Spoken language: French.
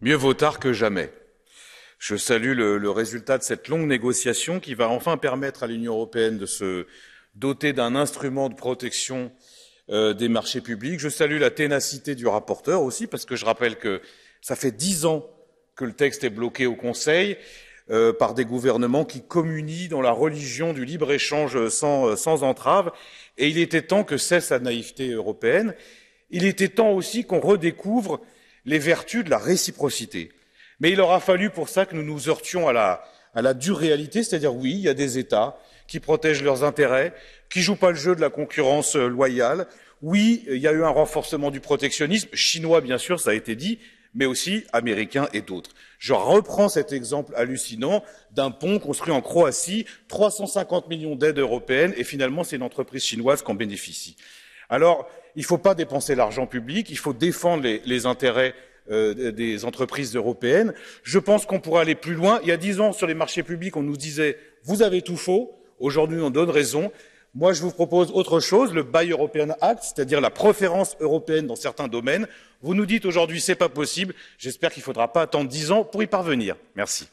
Mieux vaut tard que jamais. Je salue le, résultat de cette longue négociation qui va enfin permettre à l'Union européenne de se doter d'un instrument de protection euh, des marchés publics. Je salue la ténacité du rapporteur aussi, parce que je rappelle que ça fait dix ans que le texte est bloqué au Conseil euh, par des gouvernements qui communient dans la religion du libre-échange sans, euh, sans entrave, et il était temps que cesse la naïveté européenne. Il était temps aussi qu'on redécouvre les vertus de la réciprocité. Mais il aura fallu pour ça que nous nous heurtions à la, dure réalité, c'est-à-dire oui, il y a des États qui protègent leurs intérêts, qui jouent pas le jeu de la concurrence euh, loyale. Oui, il y a eu un renforcement du protectionnisme, chinois bien sûr, ça a été dit, mais aussi américain et d'autres. Je reprends cet exemple hallucinant d'un pont construit en Croatie, 350 millions d'aides européennes, et finalement c'est une entreprise chinoise qui en bénéficie. Alors, il ne faut pas dépenser l'argent public, il faut défendre les, intérêts euh, des entreprises européennes. Je pense qu'on pourrait aller plus loin. Il y a dix ans, sur les marchés publics, on nous disait vous avez tout faux. Aujourd'hui, on donne raison. Moi, je vous propose autre chose, le Buy European Act, c'est-à-dire la préférence européenne dans certains domaines. Vous nous dites aujourd'hui c'est pas possible. J'espère qu'il ne faudra pas attendre dix ans pour y parvenir. Merci.